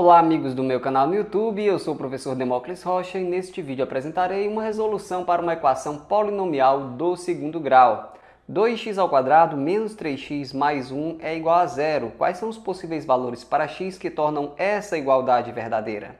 Olá amigos do meu canal no YouTube, eu sou o professor Demócles Rocha e neste vídeo apresentarei uma resolução para uma equação polinomial do segundo grau. 2x² menos 3x mais 1 é igual a zero. Quais são os possíveis valores para x que tornam essa igualdade verdadeira?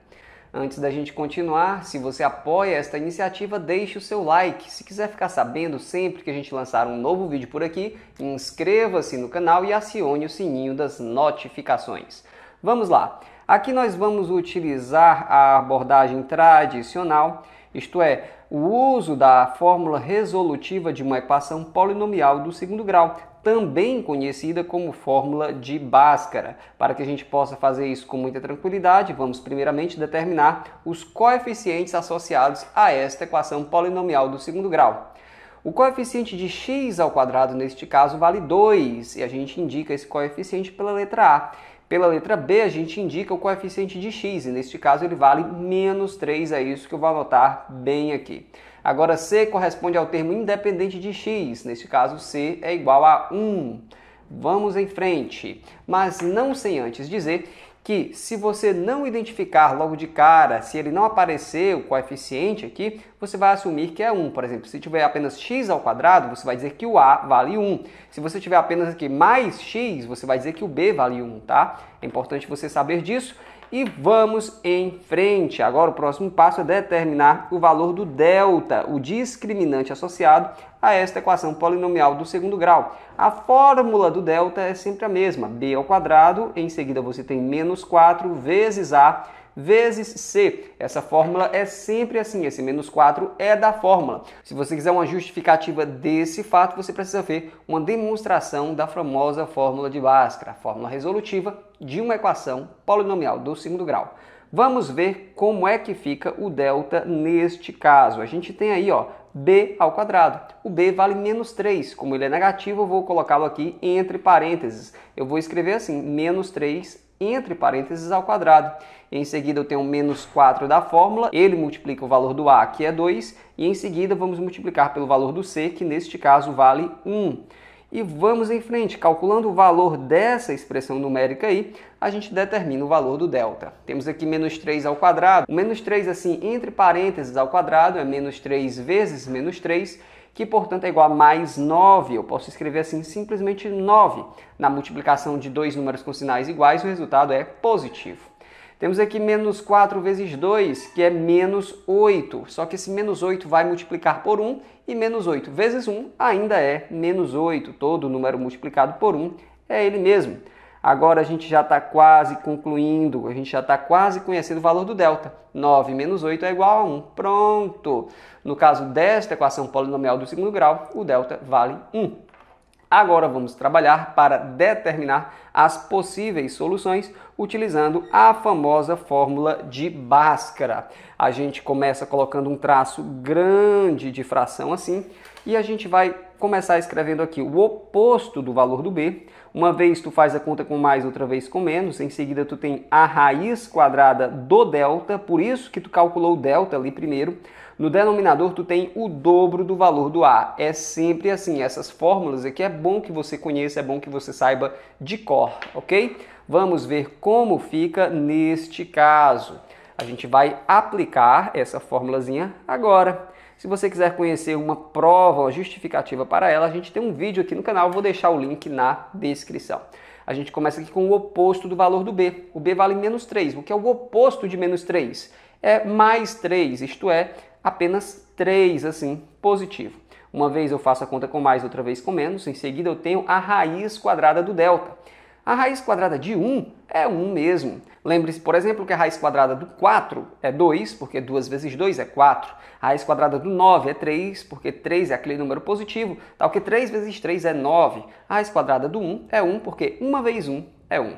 Antes da gente continuar, se você apoia esta iniciativa, deixe o seu like. Se quiser ficar sabendo sempre que a gente lançar um novo vídeo por aqui, inscreva-se no canal e acione o sininho das notificações. Vamos lá! Aqui nós vamos utilizar a abordagem tradicional, isto é, o uso da fórmula resolutiva de uma equação polinomial do segundo grau, também conhecida como fórmula de Bhaskara. Para que a gente possa fazer isso com muita tranquilidade, vamos primeiramente determinar os coeficientes associados a esta equação polinomial do segundo grau. O coeficiente de x ao quadrado neste caso vale 2 e a gente indica esse coeficiente pela letra A. Pela letra B, a gente indica o coeficiente de x, e neste caso ele vale menos 3, é isso que eu vou anotar bem aqui. Agora, C corresponde ao termo independente de x, neste caso C é igual a 1. Vamos em frente, mas não sem antes dizer que se você não identificar logo de cara, se ele não aparecer o coeficiente aqui, você vai assumir que é 1. Por exemplo, se tiver apenas x ao quadrado, você vai dizer que o a vale 1. Se você tiver apenas aqui mais x, você vai dizer que o b vale 1, tá? É importante você saber disso e vamos em frente. Agora o próximo passo é determinar o valor do delta, o discriminante associado a esta equação polinomial do segundo grau. A fórmula do delta é sempre a mesma, b ao quadrado, em seguida você tem menos 4 vezes a vezes C. Essa fórmula é sempre assim, esse menos 4 é da fórmula. Se você quiser uma justificativa desse fato, você precisa ver uma demonstração da famosa fórmula de Bhaskara, a fórmula resolutiva de uma equação polinomial do segundo grau. Vamos ver como é que fica o delta neste caso. A gente tem aí, ó, b ao quadrado. O b vale menos 3. Como ele é negativo, eu vou colocá-lo aqui entre parênteses. Eu vou escrever assim, menos 3 entre parênteses ao quadrado. Em seguida eu tenho menos 4 da fórmula, ele multiplica o valor do A, que é 2, e em seguida vamos multiplicar pelo valor do C, que neste caso vale 1. E vamos em frente, calculando o valor dessa expressão numérica aí, a gente determina o valor do delta. Temos aqui menos 3 ao quadrado, o menos 3 assim, entre parênteses ao quadrado, é menos 3 vezes menos 3, que portanto é igual a mais 9. Eu posso escrever assim simplesmente 9. Na multiplicação de dois números com sinais iguais, o resultado é positivo. Temos aqui menos 4 vezes 2, que é menos 8. Só que esse menos 8 vai multiplicar por 1 e menos 8 vezes 1 ainda é menos 8. Todo número multiplicado por 1 é ele mesmo. Agora a gente já está quase concluindo, a gente já está quase conhecendo o valor do delta. 9 menos 8 é igual a 1. Pronto! No caso desta equação polinomial do segundo grau, o delta vale 1. Agora vamos trabalhar para determinar as possíveis soluções utilizando a famosa fórmula de Bhaskara. A gente começa colocando um traço grande de fração assim e a gente vai começar escrevendo aqui o oposto do valor do b. Uma vez tu faz a conta com mais, outra vez com menos. Em seguida tu tem a raiz quadrada do delta, por isso que tu calculou o delta ali primeiro. No denominador tu tem o dobro do valor do a. É sempre assim, essas fórmulas aqui é bom que você conheça, é bom que você saiba de cor, ok? Vamos ver como fica neste caso. A gente vai aplicar essa formulazinha agora. Se você quiser conhecer uma prova uma justificativa para ela, a gente tem um vídeo aqui no canal, vou deixar o link na descrição. A gente começa aqui com o oposto do valor do B. O B vale menos 3. O que é o oposto de menos 3? É mais 3, isto é, apenas 3, assim, positivo. Uma vez eu faço a conta com mais, outra vez com menos. Em seguida eu tenho a raiz quadrada do delta. A raiz quadrada de 1 é 1 mesmo. Lembre-se, por exemplo, que a raiz quadrada do 4 é 2, porque 2 vezes 2 é 4. A raiz quadrada do 9 é 3, porque 3 é aquele número positivo, tal que 3 vezes 3 é 9. A raiz quadrada do 1 é 1, porque 1 vezes 1 é 1.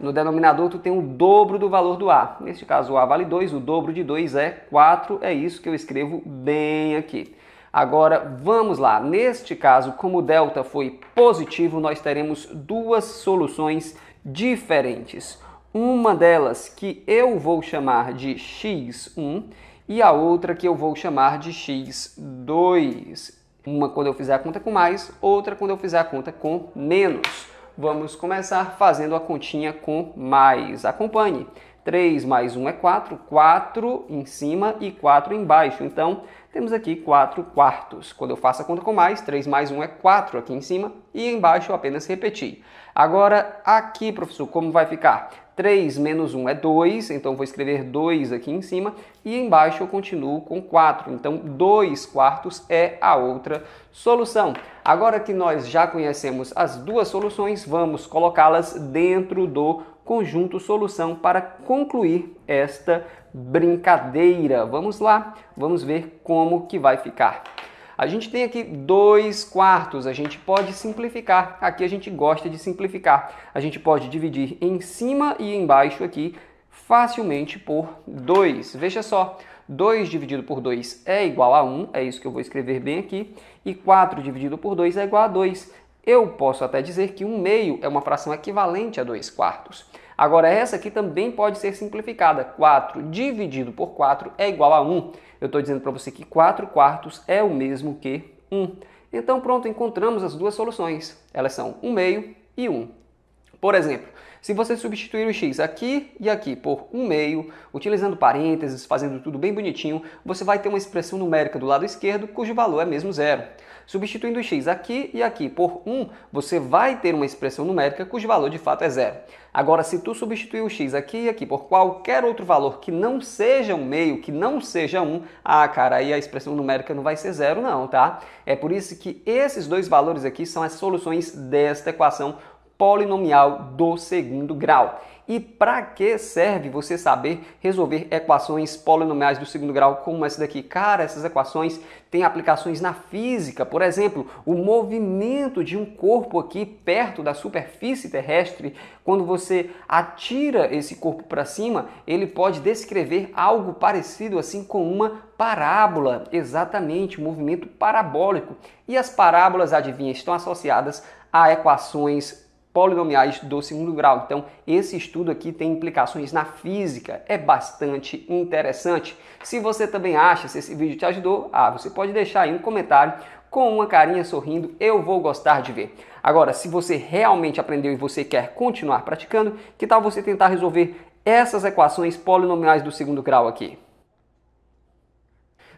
No denominador, tu tem o dobro do valor do A. Neste caso, o A vale 2, o dobro de 2 é 4. É isso que eu escrevo bem aqui. Agora vamos lá. Neste caso, como o delta foi positivo, nós teremos duas soluções diferentes. Uma delas que eu vou chamar de x1 e a outra que eu vou chamar de x2. Uma quando eu fizer a conta com mais, outra quando eu fizer a conta com menos. Vamos começar fazendo a continha com mais. Acompanhe. 3 mais 1 é 4, 4 em cima e 4 embaixo. Então, temos aqui 4 quartos. Quando eu faço a conta com mais, 3 mais 1 é 4 aqui em cima e embaixo eu apenas repeti. Agora, aqui, professor, como vai ficar? 3 menos 1 é 2, então vou escrever 2 aqui em cima e embaixo eu continuo com 4. Então, 2 quartos é a outra solução. Agora que nós já conhecemos as duas soluções, vamos colocá-las dentro do conjunto solução para concluir esta brincadeira. Vamos lá, vamos ver como que vai ficar. A gente tem aqui dois quartos, a gente pode simplificar. Aqui a gente gosta de simplificar. A gente pode dividir em cima e embaixo aqui facilmente por 2. Veja só, 2 dividido por 2 é igual a 1, um, é isso que eu vou escrever bem aqui, e 4 dividido por 2 é igual a 2. Eu posso até dizer que 1 meio é uma fração equivalente a 2 quartos. Agora, essa aqui também pode ser simplificada. 4 dividido por 4 é igual a 1. Eu estou dizendo para você que 4 quartos é o mesmo que 1. Então, pronto, encontramos as duas soluções. Elas são 1 meio e 1. Por exemplo, se você substituir o x aqui e aqui por 1 meio, utilizando parênteses, fazendo tudo bem bonitinho, você vai ter uma expressão numérica do lado esquerdo cujo valor é mesmo zero. Substituindo o x aqui e aqui por 1, você vai ter uma expressão numérica cujo valor de fato é zero. Agora, se tu substituir o x aqui e aqui por qualquer outro valor que não seja um meio, que não seja 1, ah, cara, aí a expressão numérica não vai ser zero não, tá? É por isso que esses dois valores aqui são as soluções desta equação polinomial do segundo grau. E para que serve você saber resolver equações polinomiais do segundo grau como essa daqui? Cara, essas equações têm aplicações na física. Por exemplo, o movimento de um corpo aqui perto da superfície terrestre, quando você atira esse corpo para cima, ele pode descrever algo parecido assim com uma parábola, exatamente, um movimento parabólico. E as parábolas, adivinha, estão associadas a equações polinomiais do segundo grau. Então, esse estudo aqui tem implicações na física, é bastante interessante. Se você também acha, se esse vídeo te ajudou, ah, você pode deixar aí um comentário com uma carinha sorrindo, eu vou gostar de ver. Agora, se você realmente aprendeu e você quer continuar praticando, que tal você tentar resolver essas equações polinomiais do segundo grau aqui?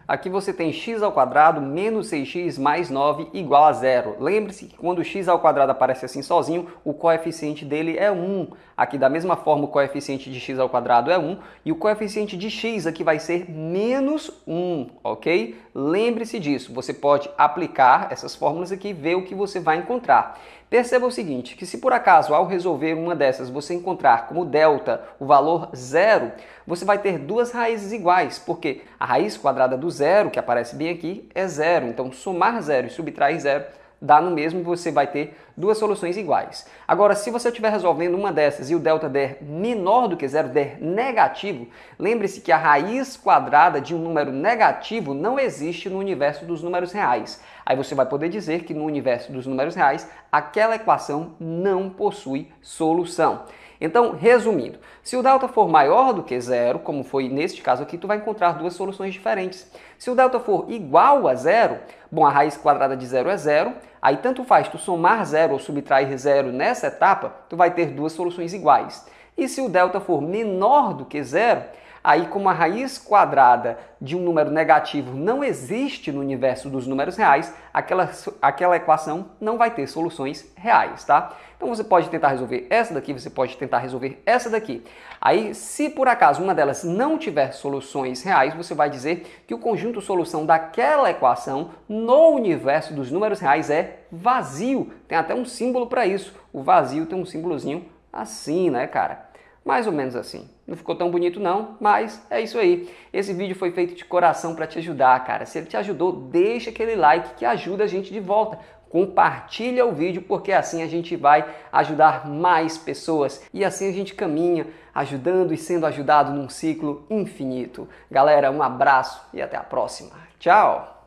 Aqui você tem x ao quadrado menos 6x mais 9 igual a zero. Lembre-se que quando x ao quadrado aparece assim sozinho, o coeficiente dele é 1. Aqui da mesma forma o coeficiente de x ao quadrado é 1 e o coeficiente de x aqui vai ser menos 1, ok? Lembre-se disso, você pode aplicar essas fórmulas aqui e ver o que você vai encontrar. Perceba o seguinte, que se por acaso ao resolver uma dessas você encontrar como delta o valor zero, você vai ter duas raízes iguais, porque a raiz quadrada do zero, que aparece bem aqui, é zero. Então somar zero e subtrair zero dá no mesmo, você vai ter duas soluções iguais. Agora, se você estiver resolvendo uma dessas e o delta der menor do que zero, der negativo, lembre-se que a raiz quadrada de um número negativo não existe no universo dos números reais. Aí você vai poder dizer que no universo dos números reais, aquela equação não possui solução. Então, resumindo, se o delta for maior do que zero, como foi neste caso aqui, tu vai encontrar duas soluções diferentes. Se o delta for igual a zero, bom, a raiz quadrada de zero é zero, aí tanto faz tu somar zero ou subtrair zero nessa etapa, tu vai ter duas soluções iguais. E se o delta for menor do que zero, Aí, como a raiz quadrada de um número negativo não existe no universo dos números reais, aquela, aquela equação não vai ter soluções reais, tá? Então você pode tentar resolver essa daqui, você pode tentar resolver essa daqui. Aí, se por acaso uma delas não tiver soluções reais, você vai dizer que o conjunto solução daquela equação no universo dos números reais é vazio. Tem até um símbolo para isso. O vazio tem um símbolozinho assim, né, cara? Mais ou menos assim. Não ficou tão bonito não, mas é isso aí. Esse vídeo foi feito de coração para te ajudar, cara. Se ele te ajudou, deixa aquele like que ajuda a gente de volta. Compartilha o vídeo porque assim a gente vai ajudar mais pessoas e assim a gente caminha ajudando e sendo ajudado num ciclo infinito. Galera, um abraço e até a próxima. Tchau.